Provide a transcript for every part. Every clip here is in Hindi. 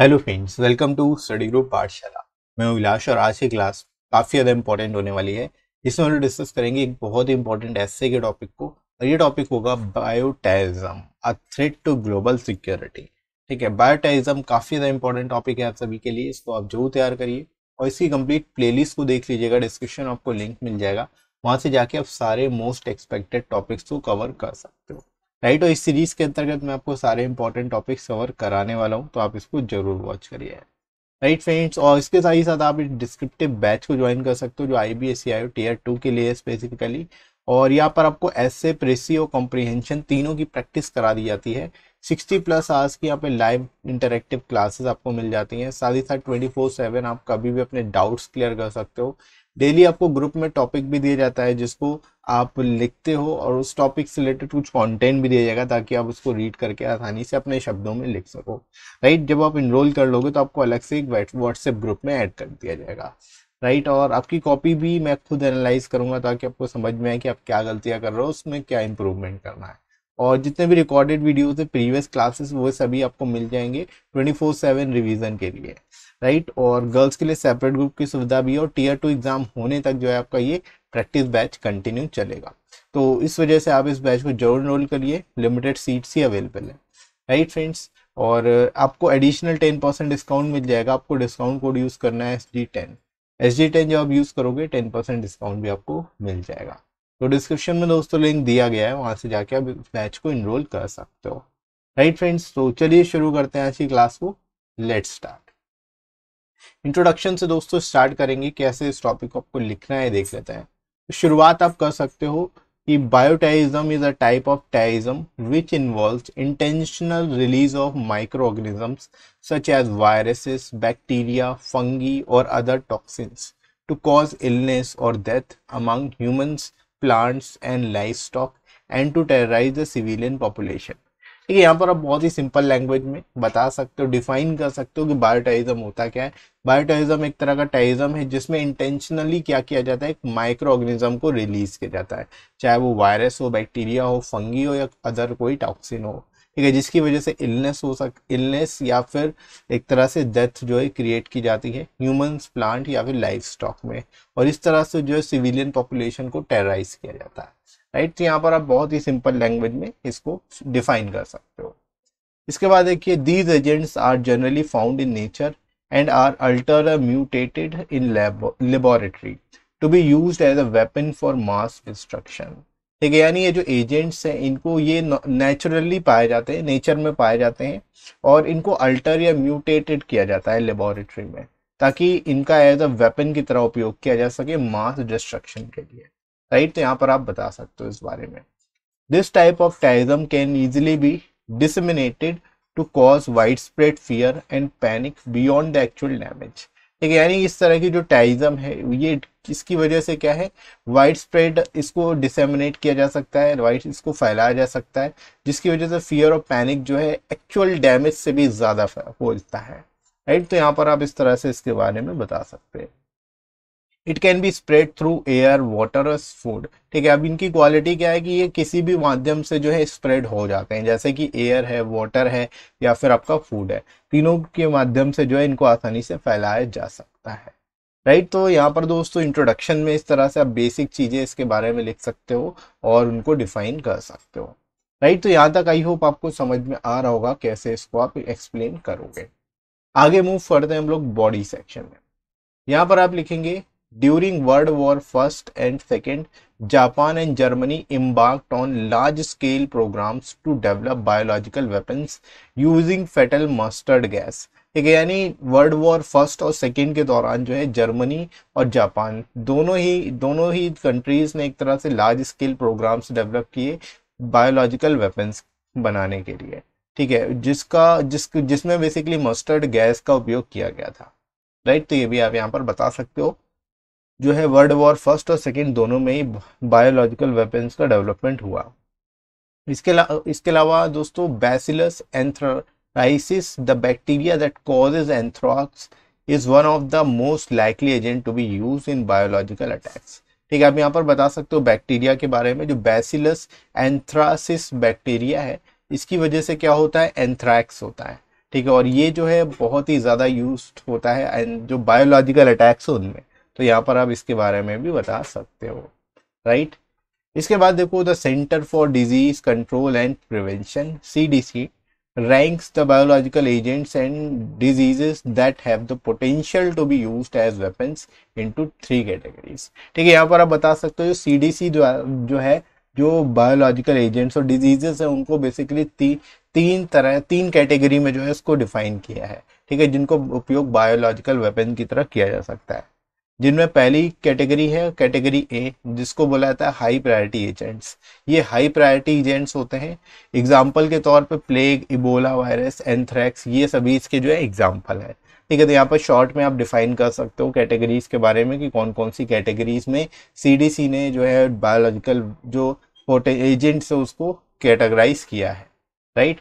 Hello friends welcome to study group Pathshala मैं अभिलाष और आज की क्लास काफ़ी ज़्यादा इंपॉर्टेंट होने वाली है इसमें हम लोग डिस्कस करेंगे एक बहुत ही इंपॉर्टेंट ऐसे के टॉपिक को और ये टॉपिक होगा bioterrorism a threat to global security ठीक है बायोटेरिज्म काफ़ी ज़्यादा इंपॉर्टेंट टॉपिक है आप सभी के लिए इसको आप जरूर तैयार करिए और इसकी कम्प्लीट प्ले को देख लीजिएगा डिस्क्रिप्शन आपको लिंक मिल जाएगा वहाँ से जाके आप सारे मोस्ट एक्सपेक्टेड टॉपिक्स को कवर कर सकते हो राइट और इस सीरीज के अंतर्गत मैं आपको सारे इंपॉर्टेंट टॉपिक्स कवर कराने वाला हूँ तो आप इसको जरूर वॉच करिए राइट फ्रेंड्स और इसके साथ ही साथ आप इस डिस्क्रिप्टिव बैच को ज्वाइन कर सकते हो जो I B S C I tier two के लिए स्पेसिफिकली और यहाँ पर आपको ऐसे प्रेसी और कॉम्प्रीहेंशन तीनों की प्रैक्टिस करा दी जाती है 60 प्लस आवर्स की यहाँ पे लाइव इंटरेक्टिव क्लासेस आपको मिल जाती हैं साथ ही साथ ट्वेंटी फोर सेवन आप कभी भी अपने डाउट्स क्लियर कर सकते हो डेली आपको ग्रुप में टॉपिक भी दिया जाता है जिसको आप लिखते हो और उस टॉपिक से रिलेटेड कुछ कंटेंट भी दिया जाएगा ताकि आप उसको रीड करके आसानी से अपने शब्दों में लिख सको राइट जब आप इनरोल कर लोगे तो आपको अलग से एक व्हाट्सएप ग्रुप में ऐड कर दिया जाएगा राइट और आपकी कॉपी भी मैं खुद एनालाइज करूंगा ताकि आपको समझ में आए कि आप क्या गलतियाँ कर रहे हो उसमें क्या इम्प्रूवमेंट करना है और जितने भी रिकॉर्डेड वीडियोज है प्रीवियस क्लासेस वो सभी आपको मिल जाएंगे ट्वेंटी फोर सेवन रिविजन के लिए राइट और गर्ल्स के लिए सेपरेट ग्रुप की सुविधा भी है और टीयर टू एग्जाम होने तक जो है आपका ये प्रैक्टिस बैच कंटिन्यू चलेगा तो इस वजह से आप इस बैच को जरूर इनरोल करिए लिमिटेड सीट्स ही अवेलेबल है राइट फ्रेंड्स और आपको एडिशनल टेन परसेंट डिस्काउंट मिल जाएगा आपको डिस्काउंट कोड यूज़ करना है S G ten S G ten जब आप यूज़ करोगे टेन परसेंट डिस्काउंट भी आपको मिल जाएगा तो डिस्क्रिप्शन में दोस्तों लिंक दिया गया है वहाँ से जाके आप बैच को इनरोल कर सकते हो राइट फ्रेंड्स तो चलिए शुरू करते हैं आज की क्लास को लेट स्टार्ट इंट्रोडक्शन से दोस्तों स्टार्ट करेंगे कैसे इस टॉपिक को आपको लिखना है देख लेते हैं तो शुरुआत आप कर सकते हो कि bioterrorism is a type of terrorism which involve intentional release of micro organisms such as viruses bacteria fungi और other toxins to cause illness और death among humans and life stock and to terrorize the civilian population ठीक है यहाँ पर आप बहुत ही सिंपल लैंग्वेज में बता सकते हो डिफाइन कर सकते हो कि बायोटेरिज्म होता क्या है बायोटेरिज्म एक तरह का टेरिज्म है जिसमें इंटेंशनली क्या किया जाता है एक माइक्रो ऑर्गेनिज्म को रिलीज किया जाता है चाहे वो वायरस हो बैक्टीरिया हो फंगी हो या अदर कोई टॉक्सिन हो ठीक है जिसकी वजह से इलनेस हो सक इलनेस या फिर एक तरह से डेथ जो है क्रिएट की जाती है ह्यूमंस प्लांट या फिर लाइफ स्टॉक में और इस तरह से जो है सिविलियन पॉपुलेशन को टेरराइज किया जाता है राइट तो यहाँ पर आप बहुत ही सिंपल लैंग्वेज में इसको डिफाइन कर सकते हो इसके बाद देखिए these agents are generally found in nature and are alter mutated in laboratory to be use as a weapon for mass destruction ठीक है यानी ये जो एजेंट्स हैं इनको ये नेचुरली पाए जाते हैं नेचर में पाए जाते हैं और इनको अल्टर या म्यूटेटेड किया जाता है लेबोरेटरी में ताकि इनका एज अ वेपन की तरह उपयोग किया जा सके मास डिस्ट्रक्शन के लिए राइट तो यहाँ पर आप बता सकते हो इस बारे में this type of terrorism can easily be disseminated to cause wide spread fear and panic beyond the actual damage ठीक है यानी इस तरह की जो टाइजम है ये इसकी वजह से क्या है वाइड स्प्रेड इसको डिसेमिनेट किया जा सकता है वाइड इसको फैलाया जा सकता है जिसकी वजह से फियर और पैनिक जो है एक्चुअल डैमेज से भी ज़्यादा होता है राइट तो यहाँ पर आप इस तरह से इसके बारे में बता सकते हैं it can be spread through air water food ठीक है अब इनकी क्वालिटी क्या है कि ये किसी भी माध्यम से जो है स्प्रेड हो जाते हैं जैसे कि एयर है वाटर है या फिर आपका फूड है तीनों के माध्यम से जो है इनको आसानी से फैलाया जा सकता है राइट तो यहाँ पर दोस्तों इंट्रोडक्शन में इस तरह से आप बेसिक चीज़ें इसके बारे में लिख सकते हो और उनको डिफाइन कर सकते हो राइट तो यहाँ तक आई होप आपको समझ में आ रहा होगा कैसे इसको आप एक्सप्लेन करोगे आगे मूव करते हैं हम लोग बॉडी सेक्शन में यहाँ पर आप लिखेंगे During World War First and Second, Japan and Germany embarked on large-scale programs to develop biological weapons using फेटल mustard gas. ठीक है यानी वर्ल्ड वॉर फर्स्ट और सेकेंड के दौरान जो है जर्मनी और जापान दोनों ही दोनों ही कंट्रीज ने एक तरह से लार्ज स्केल प्रोग्राम्स डेवलप किए बायोलॉजिकल वेपन्स बनाने के लिए ठीक है जिसका जिस जिसमें बेसिकली मस्टर्ड गैस का उपयोग किया गया था राइट तो ये भी आप यहाँ पर बता सकते हो जो है वर्ल्ड वॉर फर्स्ट और सेकेंड दोनों में ही बायोलॉजिकल वेपन्स का डेवलपमेंट हुआ इसके इसके अलावा दोस्तों bacillus anthracis the bacteria that causes anthrax is one of the most likely agent to be use in biological attacks ठीक है आप यहाँ पर बता सकते हो बैक्टीरिया के बारे में जो बैसिलस एंथ्रासिस बैक्टीरिया है इसकी वजह से क्या होता है एंथ्रैक्स होता है ठीक है और ये जो है बहुत ही ज़्यादा यूज होता है जो बायोलॉजिकल अटैक्स उनमें तो यहाँ पर आप इसके बारे में भी बता सकते हो राइट इसके बाद देखो the centre for disease control and prevention C ranks the biological agents and diseases that have the potential to be used as weapons into three categories ठीक है यहाँ पर आप बता सकते हो सी डी सी जो है जो बायोलॉजिकल एजेंट्स और डिजीजेस हैं उनको बेसिकली ती, तीन तरह तीन कैटेगरी में जो है इसको डिफाइन किया है ठीक है जिनको उपयोग बायोलॉजिकल वेपन की तरह किया जा सकता है जिनमें पहली कैटेगरी है कैटेगरी ए जिसको बोला जाता है हाई प्रायोरिटी एजेंट्स ये हाई प्रायोरिटी एजेंट्स होते हैं एग्जाम्पल के तौर पे प्लेग इबोला वायरस एंथ्रैक्स ये सभी इसके जो है एग्जाम्पल है ठीक है तो यहाँ पर शॉर्ट में आप डिफाइन कर सकते हो कैटेगरीज के बारे में कि कौन कौन सी कैटेगरीज में सीडीसी ने जो है बायोलॉजिकल जो एजेंट से उसको कैटेगराइज किया है राइट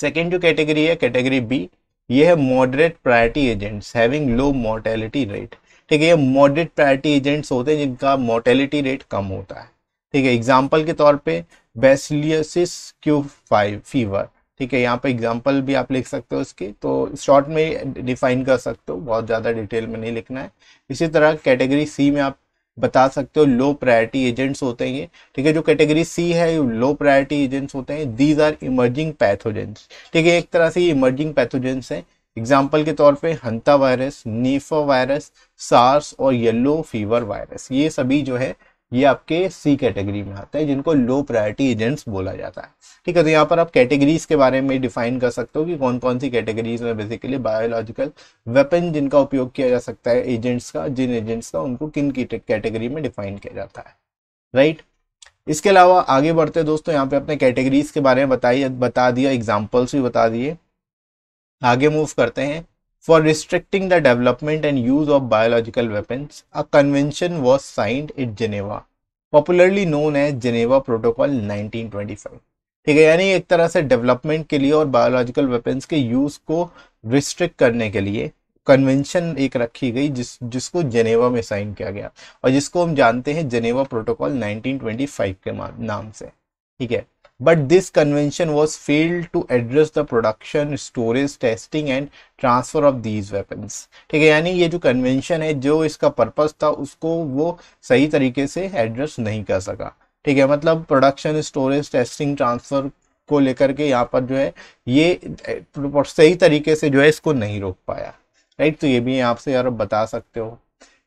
सेकेंड जो कैटेगरी है कैटेगरी बी ये है moderate priority agents having low mortality rate ठीक है ये मॉडरेट प्रायरिटी एजेंट्स होते हैं जिनका मोर्टेलिटी रेट कम होता है ठीक है एग्जाम्पल के तौर पर बेसिलियसिस क्यू फाइव फीवर ठीक है यहाँ पे एग्जाम्पल भी आप लिख सकते हो उसकी तो शॉर्ट में डिफाइन कर सकते हो बहुत ज़्यादा डिटेल में नहीं लिखना है इसी तरह कैटेगरी सी में आप बता सकते हो लो प्रायरिटी एजेंट्स होते हैं ये ठीक है जो कैटेगरी सी है लो प्रायोरिटी एजेंट्स होते हैं दीज आर इमर्जिंग पैथोजेंस ठीक है एक तरह से इमर्जिंग पैथोजेंस हैं एग्जाम्पल के तौर पे hanta virus nipah virus SARS और येलो फीवर वायरस ये सभी जो है ये आपके सी कैटेगरी में आता है जिनको लो प्रायोरिटी एजेंट्स बोला जाता है ठीक है तो यहाँ पर आप कैटेगरीज के बारे में डिफाइन कर सकते हो कि कौन कौन सी कैटेगरीज में बेसिकली बायोलॉजिकल वेपन जिनका उपयोग किया जा सकता है एजेंट्स का जिन एजेंट्स का उनको किन कैटेगरी में डिफाइन किया जाता है राइट इसके अलावा आगे बढ़ते दोस्तों यहाँ पे अपने कैटेगरीज के बारे में बताइए बता दिया एग्जाम्पल्स भी बता दिए आगे मूव करते हैं for restricting the development and use of biological weapon a convention was signed it Geneva popularly known है Geneva protocol nineteen twenty five ठीक है यानी एक तरह से डेवलपमेंट के लिए और बायोलॉजिकल वेपन्स के यूज को रिस्ट्रिक्ट करने के लिए कन्वेंशन एक रखी गई जिस जिसको जेनेवा में साइन किया गया और जिसको हम जानते हैं Geneva protocol nineteen twenty five के नाम से ठीक है but this convention was failed to address the production storage testing and transfer of these weapons ठीक है यानी ये जो कन्वेंशन है जो इसका पर्पज़ था उसको वो सही तरीके से एड्रेस नहीं कर सका ठीक है मतलब प्रोडक्शन स्टोरेज टेस्टिंग ट्रांसफर को लेकर के यहाँ पर जो है ये सही तरीके से जो है इसको नहीं रोक पाया राइट तो ये भी आपसे यार बता सकते हो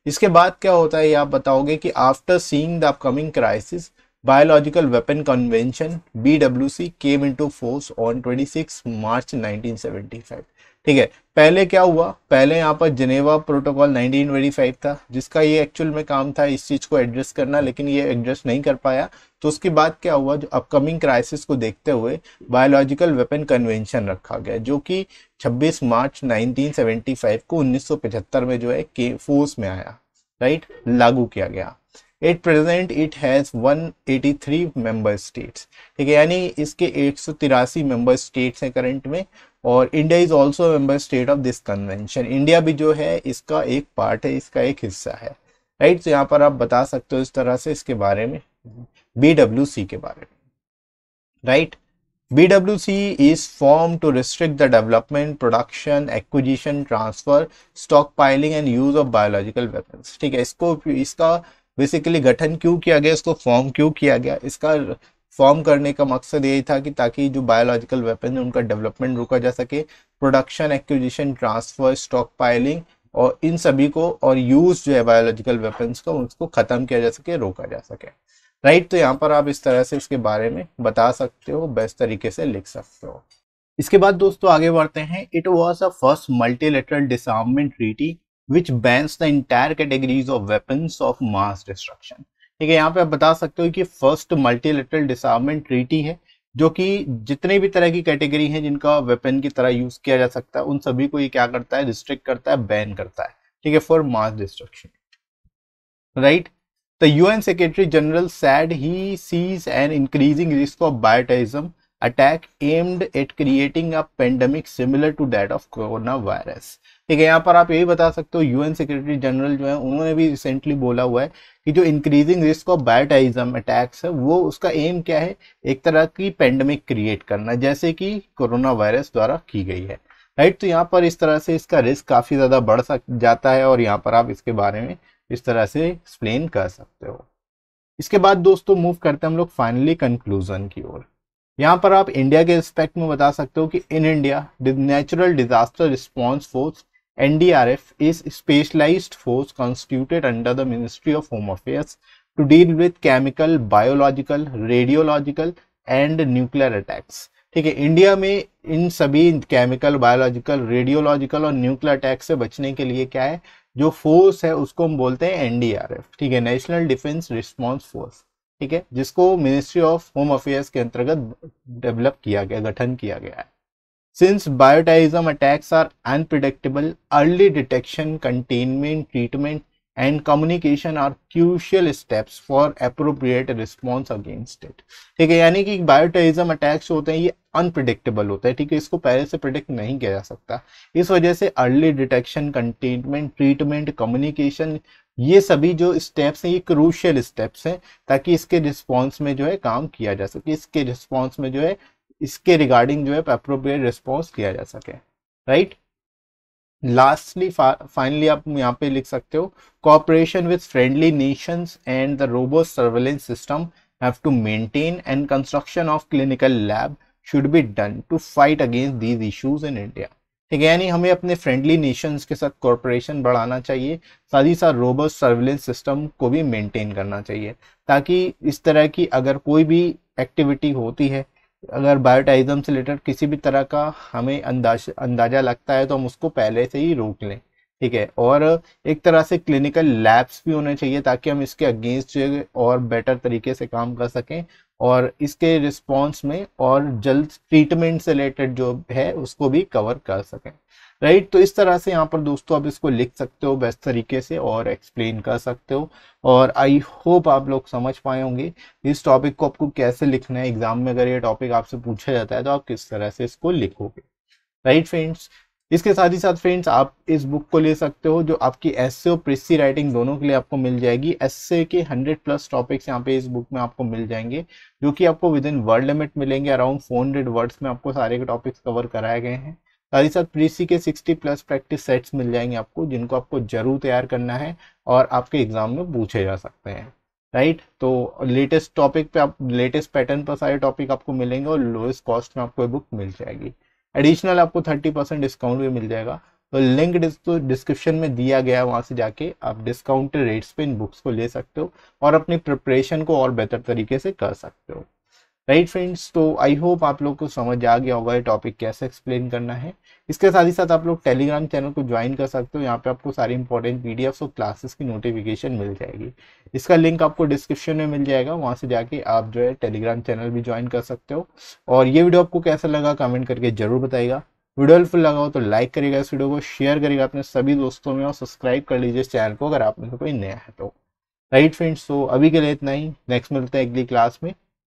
इसके बाद क्या होता है ये आप बताओगे कि after seeing the upcoming crisis biological weapon convention Biological Weapon Convention BWC came into force on 26 March 1975 ठीक है पहले क्या हुआ पहले यहाँ पर जनेवा प्रोटोकॉल 1925 था जिसका ये एक्चुअल में काम था इस चीज़ को एड्रेस करना लेकिन ये एड्रेस नहीं कर पाया तो उसके बाद क्या हुआ जो अपकमिंग क्राइसिस को देखते हुए बायोलॉजिकल वेपन कन्वेंशन रखा गया जो कि 26 मार्च 1975 को 1975 में जो है के फोर्स में आया राइट लागू किया गया at present it has 183 member states ठीक है यानी इसके एक मेंबर स्टेट्स हैं करंट में और India is also member state of this convention India भी जो है इसका एक पार्ट है इसका एक हिस्सा है राइट right? तो so, यहाँ पर आप बता सकते हो इस तरह से इसके बारे में बी डब्ल्यू सी के बारे में right B W C is form to restrict the development production acquisition transfer stock piling and use of biological weapons ठीक है इसको इसका बेसिकली गठन क्यों किया गया इसको फॉर्म क्यों किया गया इसका फॉर्म करने का मकसद यही था कि ताकि जो बायोलॉजिकल वेपन है उनका डेवलपमेंट रोका जा सके production acquisition transfer stock piling और इन सभी को और यूज जो है बायोलॉजिकल वेपन्स का उसको ख़त्म किया जा सके रोका जा सके राइट तो यहाँ पर आप इस तरह से इसके बारे में बता सकते हो बेस्ट तरीके से लिख सकते हो इसके बाद दोस्तों आगे बढ़ते हैं it was a first multilateral disarmament treaty which bans the entire categories of weapons of mass destruction ठीक है यहाँ पे आप बता सकते हो कि फर्स्ट मल्टीलेटरल डिसमेंट ट्रीटी है जो कि जितने भी तरह की कैटेगरी हैं जिनका वेपन की तरह यूज किया जा सकता है उन सभी को ये क्या करता है रिस्ट्रिक्ट करता है बैन करता है ठीक है for mass destruction right the UN secretary general said he sees an increasing risk of attack aimed at creating a pandemic similar to that of corona virus ठीक है यहाँ पर आप यही बता सकते हो यूएन सेक्रेटरी जनरल जो है उन्होंने भी रिसेंटली बोला हुआ है कि जो increasing risk of bioterrorism attacks है वो उसका एम क्या है एक तरह की पेंडेमिक क्रिएट करना जैसे कि कोरोना वायरस द्वारा की गई है राइट तो यहाँ पर इस तरह से इसका रिस्क काफ़ी ज़्यादा बढ़ सक जाता है और यहाँ पर आप इसके बारे में इस तरह से एक्सप्लेन कर सकते हो इसके बाद दोस्तों मूव करते हैं हम लोग फाइनली कंक्लूजन की ओर यहाँ पर आप इंडिया के रिस्पेक्ट में बता सकते हो कि in India natural disaster response force NDRF is specialized force constituted under the Ministry of Home Affairs to deal with chemical, biological, radiological and nuclear attacks. ठीक है इंडिया में इन सभी केमिकल बायोलॉजिकल रेडियोलॉजिकल और न्यूक्लियर अटैक से बचने के लिए क्या है जो फोर्स है उसको हम बोलते हैं एनडीआरएफ ठीक है नेशनल डिफेंस रिस्पांस फोर्स ठीक है जिसको मिनिस्ट्री ऑफ होम अफेयर्स के अंतर्गत डेवलप किया गया गठन किया गया है Since bioterrorism attacks are unpredictable, early detection, containment, treatment, and communication are crucial steps for appropriate response against it. ठीक है यानी कि बायोटाइजम अटैक्स होते हैं ये अनप्रिडिक्टेबल होता है ठीक है इसको पहले से प्रिडिक्ट नहीं किया जा सकता इस वजह से early detection containment treatment communication ये सभी जो स्टेप्स हैं ये क्रूशियल स्टेप्स हैं ताकि इसके रिस्पॉन्स में जो है काम किया जा सके इसके रिस्पॉन्स में जो है इसके रिगार्डिंग जो है अप्रोप्रिएट रिस्पॉन्स किया जा सके राइट लास्टली फाइनली आप यहाँ पे लिख सकते हो cooperation with friendly nations and the robot surveillance system have to maintain and construction of clinical lab should be done to fight against these issues in India ठीक है यानी हमें अपने फ्रेंडली नेशंस के साथ कॉरपोरेशन बढ़ाना चाहिए साथ ही साथ रोबोट सर्विलेंस सिस्टम को भी मेंटेन करना चाहिए ताकि इस तरह की अगर कोई भी एक्टिविटी होती है अगर बायोटाइजम से रिलेटेड किसी भी तरह का हमें अंदाज अंदाज़ा लगता है तो हम उसको पहले से ही रोक लें ठीक है और एक तरह से क्लिनिकल लैब्स भी होने चाहिए ताकि हम इसके अगेंस्ट जो और बेटर तरीके से काम कर सकें और इसके रिस्पॉन्स में और जल्द ट्रीटमेंट से रिलेटेड जो है उसको भी कवर कर सकें राइट तो इस तरह से यहाँ पर दोस्तों आप इसको लिख सकते हो बेस्ट तरीके से और एक्सप्लेन कर सकते हो और आई होप आप लोग समझ पाए होंगे इस टॉपिक को आपको कैसे लिखना है एग्जाम में अगर ये टॉपिक आपसे पूछा जाता है तो आप किस तरह से इसको लिखोगे राइट फ्रेंड्स इसके साथ ही साथ फ्रेंड्स आप इस बुक को ले सकते हो जो आपकी एसए और प्रिस्सी राइटिंग दोनों के लिए आपको मिल जाएगी एस के 100 प्लस टॉपिक्स यहाँ पे इस बुक में आपको मिल जाएंगे जो कि आपको विद इन वर्ड लिमिट मिलेंगे अराउंड 400 वर्ड्स में आपको सारे के टॉपिक्स कवर कराए गए हैं साथ ही साथ सी के 60 प्लस प्रैक्टिस सेट्स मिल जाएंगे आपको जिनको आपको जरूर तैयार करना है और आपके एग्जाम में पूछे जा सकते हैं राइट तो लेटेस्ट टॉपिक पे आप लेटेस्ट पैटर्न पर सारे टॉपिक आपको मिलेंगे और लोएस्ट कॉस्ट में आपको ये बुक मिल जाएगी एडिशनल आपको थर्टी परसेंट डिस्काउंट भी मिल जाएगा तो लिंक तो डिस्क्रिप्शन में दिया गया है वहाँ से जाके आप डिस्काउंट रेट्स पे इन बुक्स को ले सकते हो और अपनी प्रिपरेशन को और बेहतर तरीके से कर सकते हो राइट फ्रेंड्स तो आई होप आप लोग को समझ आ गया होगा ये टॉपिक कैसे एक्सप्लेन करना है इसके साथ ही साथ आप लोग टेलीग्राम चैनल को ज्वाइन कर सकते हो यहाँ पे आपको सारी इंपॉर्टेंट पीडीएफ और क्लासेस की नोटिफिकेशन मिल जाएगी इसका लिंक आपको डिस्क्रिप्शन में मिल जाएगा वहाँ से जाके आप जो है टेलीग्राम चैनल भी ज्वाइन कर सकते हो और ये वीडियो आपको कैसा लगा कमेंट करके जरूर बताएगा वीडियो हेल्पफुल लगा हो तो लाइक करेगा इस वीडियो को शेयर करेगा अपने सभी दोस्तों में और सब्सक्राइब कर लीजिए इस चैनल को अगर आप में कोई नया है तो राइट फ्रेंड्स तो अभी के लिए इतना ही नेक्स्ट मिलते हैं अगली क्लास में